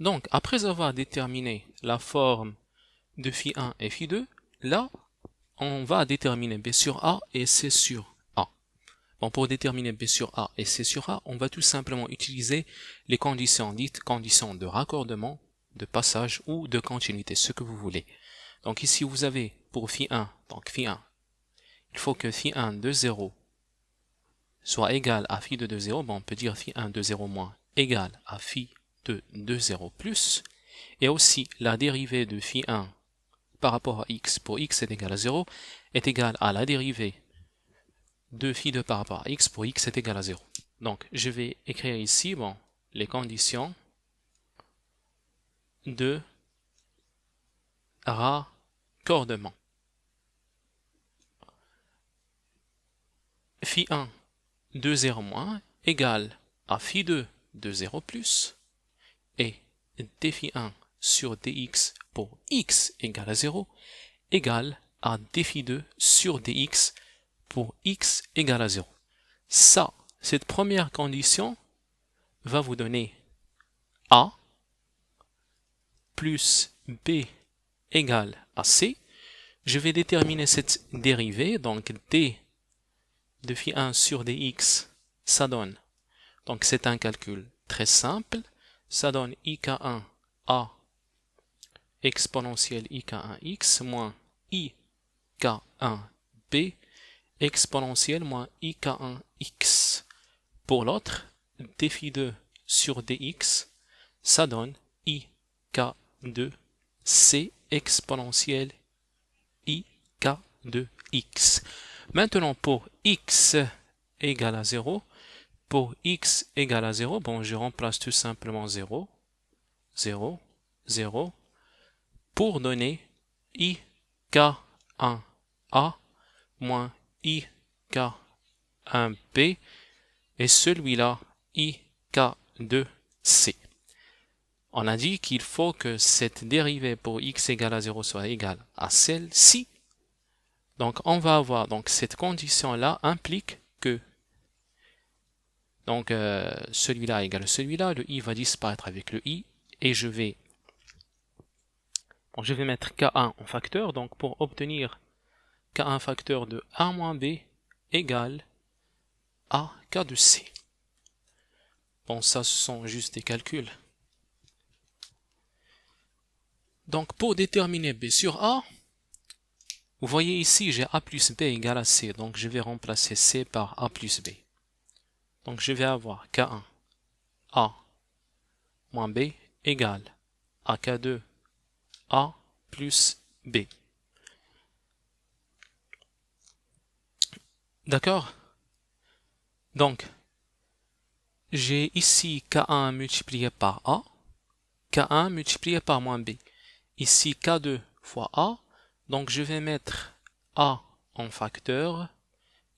Donc, après avoir déterminé la forme de phi 1 et phi 2, là, on va déterminer B sur A et C sur A. Bon, pour déterminer B sur A et C sur A, on va tout simplement utiliser les conditions dites conditions de raccordement, de passage ou de continuité, ce que vous voulez. Donc ici, vous avez pour phi 1, donc phi 1, il faut que phi 1 de 0 soit égal à phi 2 de 0. Bon, on peut dire phi 1 de 0 moins égal à phi de 0 plus, et aussi la dérivée de phi 1 par rapport à x pour x est égal à 0 est égale à la dérivée de phi 2 par rapport à x pour x est égal à 0. Donc je vais écrire ici bon, les conditions de raccordement. Phi 1 de 0 moins égale à phi 2 de 0 plus et défi 1 sur dx pour x égale à 0 égale à défi 2 sur dx pour x égale à 0. Ça, cette première condition va vous donner a plus b égale à c. Je vais déterminer cette dérivée, donc d de 1 sur dx, ça donne. Donc c'est un calcul très simple ça donne ik1 a exponentielle ik1x moins ik1b exponentielle moins ik1x. Pour l'autre, défi 2 sur dx, ça donne ik2c exponentielle ik2x. Maintenant, pour x égale à 0, pour x égale à 0, bon, je remplace tout simplement 0, 0, 0, pour donner i k1a moins i k1b et celui-là i k2c. On a dit qu'il faut que cette dérivée pour x égale à 0 soit égale à celle-ci. Donc on va avoir, donc cette condition-là implique que donc euh, celui-là égale celui-là, le i va disparaître avec le i, et je vais, je vais mettre k1 en facteur, donc pour obtenir k1 facteur de a moins b égale a k de c. Bon, ça, ce sont juste des calculs. Donc, pour déterminer B sur A, vous voyez ici, j'ai A plus B égale à C. Donc, je vais remplacer C par A plus B. Donc je vais avoir K1 A moins B égale à K2 A plus B. D'accord Donc, j'ai ici K1 multiplié par A, K1 multiplié par moins B. Ici K2 fois A, donc je vais mettre A en facteur.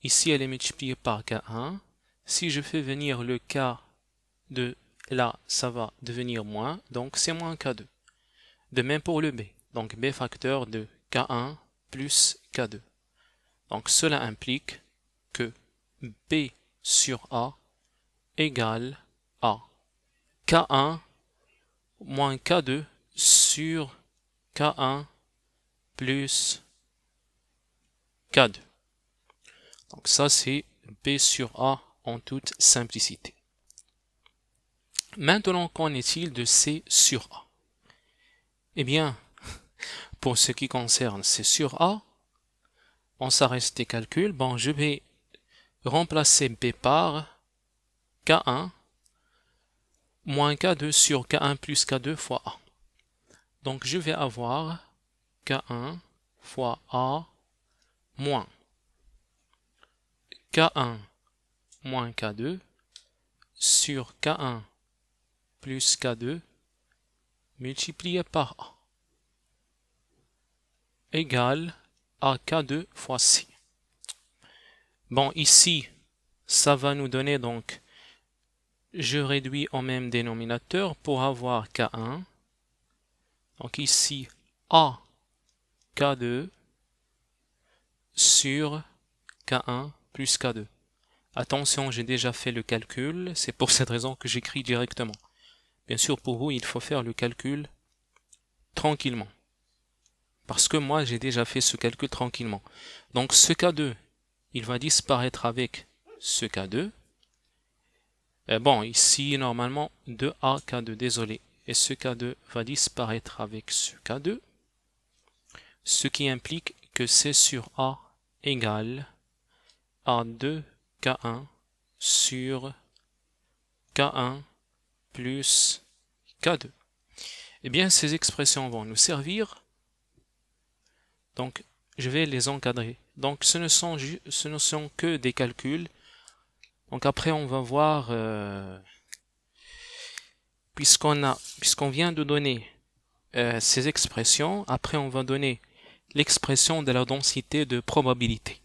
Ici, elle est multipliée par K1. Si je fais venir le k de là, ça va devenir moins, donc c'est moins K2. De même pour le B, donc B facteur de K1 plus K2. Donc cela implique que B sur A égale A. K1 moins K2 sur K1 plus K2. Donc ça c'est B sur A en toute simplicité. Maintenant, qu'en est-il de C sur A Eh bien, pour ce qui concerne C sur A, on s'arrête des calculs. Bon, je vais remplacer B par K1 moins K2 sur K1 plus K2 fois A. Donc je vais avoir K1 fois A moins K1 moins K2 sur K1 plus K2 multiplié par A égale à K2 fois C. Bon, ici, ça va nous donner donc, je réduis au même dénominateur pour avoir K1. Donc ici, A K2 sur K1 plus K2. Attention, j'ai déjà fait le calcul, c'est pour cette raison que j'écris directement. Bien sûr, pour vous, il faut faire le calcul tranquillement. Parce que moi, j'ai déjà fait ce calcul tranquillement. Donc ce K2, il va disparaître avec ce K2. Eh bon, ici, normalement, 2A K2, désolé. Et ce K2 va disparaître avec ce K2. Ce qui implique que c'est sur A égale A2 K1 sur K1 plus K2. Eh bien, ces expressions vont nous servir. Donc, je vais les encadrer. Donc, ce ne sont, que des calculs. Donc, après, on va voir... Euh, puisqu'on puisqu'on vient de donner euh, ces expressions, après on va donner l'expression de la densité de probabilité.